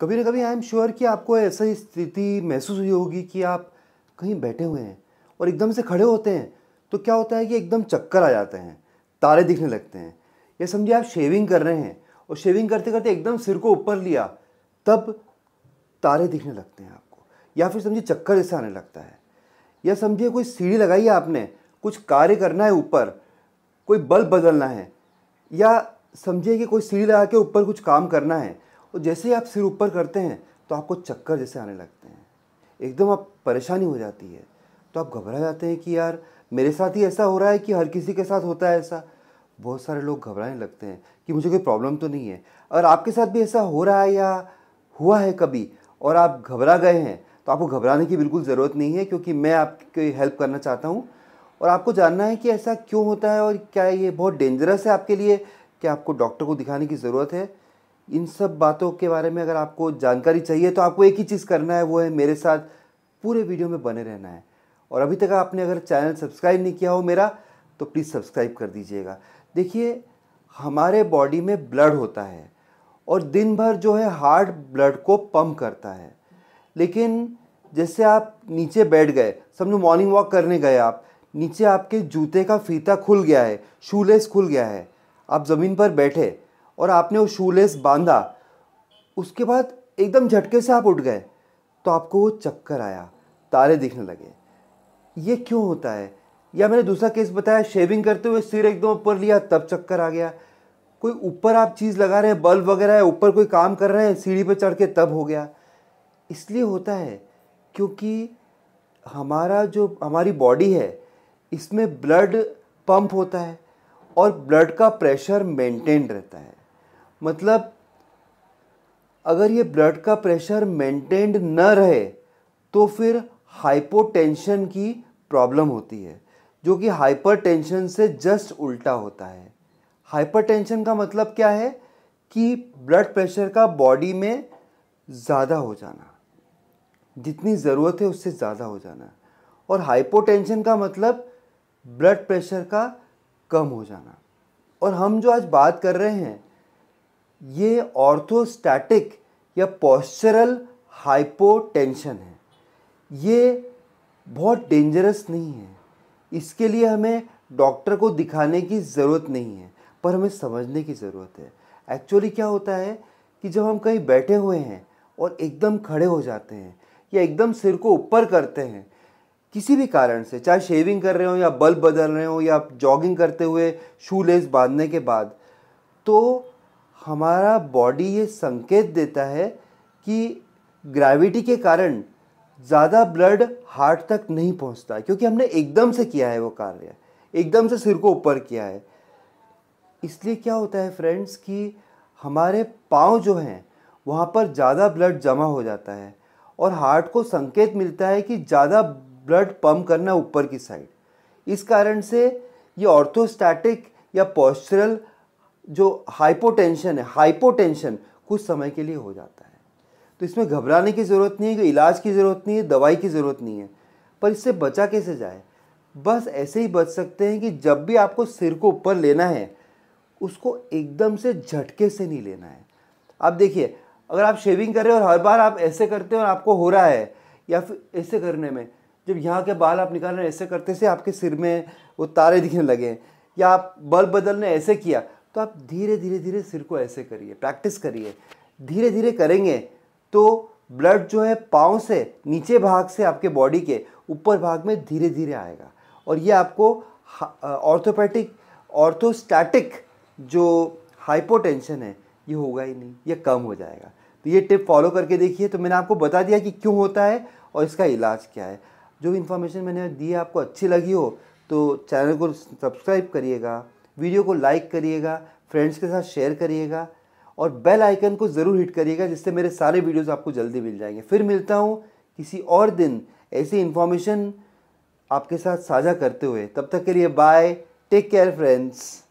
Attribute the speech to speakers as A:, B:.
A: कभी ना कभी आई एम श्योर कि आपको ऐसी स्थिति महसूस हुई होगी कि आप कहीं बैठे हुए हैं और एकदम से खड़े होते हैं तो क्या होता है कि एकदम चक्कर आ जाते हैं तारे दिखने लगते हैं या समझिए आप शेविंग कर रहे हैं और शेविंग करते करते एकदम सिर को ऊपर लिया तब तारे दिखने लगते हैं आपको या फिर समझिए चक्कर जैसे आने लगता है या समझिए कोई सीढ़ी लगाई है आपने कुछ कार्य करना है ऊपर कोई बल्ब बदलना है या समझिए कि कोई सीढ़ी लगा के ऊपर कुछ काम करना है और तो जैसे ही आप सिर ऊपर करते हैं तो आपको चक्कर जैसे आने लगते हैं एकदम आप परेशानी हो जाती है तो आप घबरा जाते हैं कि यार मेरे साथ ही ऐसा हो रहा है कि हर किसी के साथ होता है ऐसा बहुत सारे लोग घबराने लगते हैं कि मुझे कोई प्रॉब्लम तो नहीं है अगर आपके साथ भी ऐसा हो रहा है या हुआ है कभी और आप घबरा गए हैं तो आपको घबराने की बिल्कुल ज़रूरत नहीं है क्योंकि मैं आपकी हेल्प करना चाहता हूँ और आपको जानना है कि ऐसा क्यों होता है और क्या ये बहुत डेंजरस है आपके लिए क्या आपको डॉक्टर को दिखाने की ज़रूरत है इन सब बातों के बारे में अगर आपको जानकारी चाहिए तो आपको एक ही चीज़ करना है वो है मेरे साथ पूरे वीडियो में बने रहना है और अभी तक आपने अगर चैनल सब्सक्राइब नहीं किया हो मेरा तो प्लीज़ सब्सक्राइब कर दीजिएगा देखिए हमारे बॉडी में ब्लड होता है और दिन भर जो है हार्ट ब्लड को पम्प करता है लेकिन जैसे आप नीचे बैठ गए समझो मॉर्निंग वॉक करने गए आप नीचे आपके जूते का फीता खुल गया है शूलेस खुल गया है आप ज़मीन पर बैठे और आपने वो शूलेस बांधा उसके बाद एकदम झटके से आप उठ गए तो आपको वो चक्कर आया तारे दिखने लगे ये क्यों होता है या मैंने दूसरा केस बताया शेविंग करते हुए सिर एकदम ऊपर लिया तब चक्कर आ गया कोई ऊपर आप चीज़ लगा रहे हैं बल्ब वगैरह है ऊपर कोई काम कर रहे हैं सीढ़ी पर चढ़ के तब हो गया इसलिए होता है क्योंकि हमारा जो हमारी बॉडी है इसमें ब्लड पंप होता है और ब्लड का प्रेशर मेंटेन रहता है मतलब अगर ये ब्लड का प्रेशर मेंटेन्ड न रहे तो फिर हाइपोटेंशन की प्रॉब्लम होती है जो कि हाइपरटेंशन से जस्ट उल्टा होता है हाइपरटेंशन का मतलब क्या है कि ब्लड प्रेशर का बॉडी में ज़्यादा हो जाना जितनी ज़रूरत है उससे ज़्यादा हो जाना और हाइपोटेंशन का मतलब ब्लड प्रेशर का कम हो जाना और हम जो आज बात कर रहे हैं ये ऑर्थोस्टैटिक या पोस्चरल हाइपोटेंशन है ये बहुत डेंजरस नहीं है इसके लिए हमें डॉक्टर को दिखाने की ज़रूरत नहीं है पर हमें समझने की ज़रूरत है एक्चुअली क्या होता है कि जब हम कहीं बैठे हुए हैं और एकदम खड़े हो जाते हैं या एकदम सिर को ऊपर करते हैं किसी भी कारण से चाहे शेविंग कर रहे हो या बल्ब बदल रहे हो या जॉगिंग करते हुए शू लेस बांधने के बाद तो हमारा बॉडी ये संकेत देता है कि ग्रेविटी के कारण ज़्यादा ब्लड हार्ट तक नहीं पहुंचता क्योंकि हमने एकदम से किया है वो कार्य एकदम से सिर को ऊपर किया है इसलिए क्या होता है फ्रेंड्स कि हमारे पाँव जो हैं वहाँ पर ज़्यादा ब्लड जमा हो जाता है और हार्ट को संकेत मिलता है कि ज़्यादा ब्लड पम्प करना ऊपर की साइड इस कारण से ये ऑर्थोस्टैटिक या पोस्चरल जो हाइपोटेंशन है हाइपोटेंशन कुछ समय के लिए हो जाता है तो इसमें घबराने की ज़रूरत नहीं है कि इलाज की ज़रूरत नहीं है दवाई की ज़रूरत नहीं है पर इससे बचा कैसे जाए बस ऐसे ही बच सकते हैं कि जब भी आपको सिर को ऊपर लेना है उसको एकदम से झटके से नहीं लेना है आप देखिए अगर आप शेविंग कर रहे हो और हर बार आप ऐसे करते हो और आपको हो रहा है या फिर ऐसे करने में जब यहाँ के बाल आप निकाल रहे हैं ऐसे करते से आपके सिर में वो तारे दिखने लगे या आप बल्ब बदलने ऐसे किया तो आप धीरे धीरे धीरे सिर को ऐसे करिए प्रैक्टिस करिए धीरे धीरे करेंगे तो ब्लड जो है पाँव से नीचे भाग से आपके बॉडी के ऊपर भाग में धीरे धीरे आएगा और ये आपको ऑर्थोपैटिक ऑर्थोस्टैटिक जो हाइपोटेंशन है ये होगा ही नहीं ये कम हो जाएगा तो ये टिप फॉलो करके देखिए तो मैंने आपको बता दिया कि क्यों होता है और इसका इलाज क्या है जो भी इन्फॉर्मेशन मैंने दी है आपको अच्छी लगी हो तो चैनल को सब्सक्राइब करिएगा वीडियो को लाइक करिएगा फ्रेंड्स के साथ शेयर करिएगा और बेल आइकन को ज़रूर हिट करिएगा जिससे मेरे सारे वीडियोस आपको जल्दी मिल जाएंगे फिर मिलता हूँ किसी और दिन ऐसी इन्फॉर्मेशन आपके साथ साझा करते हुए तब तक के लिए बाय टेक केयर फ्रेंड्स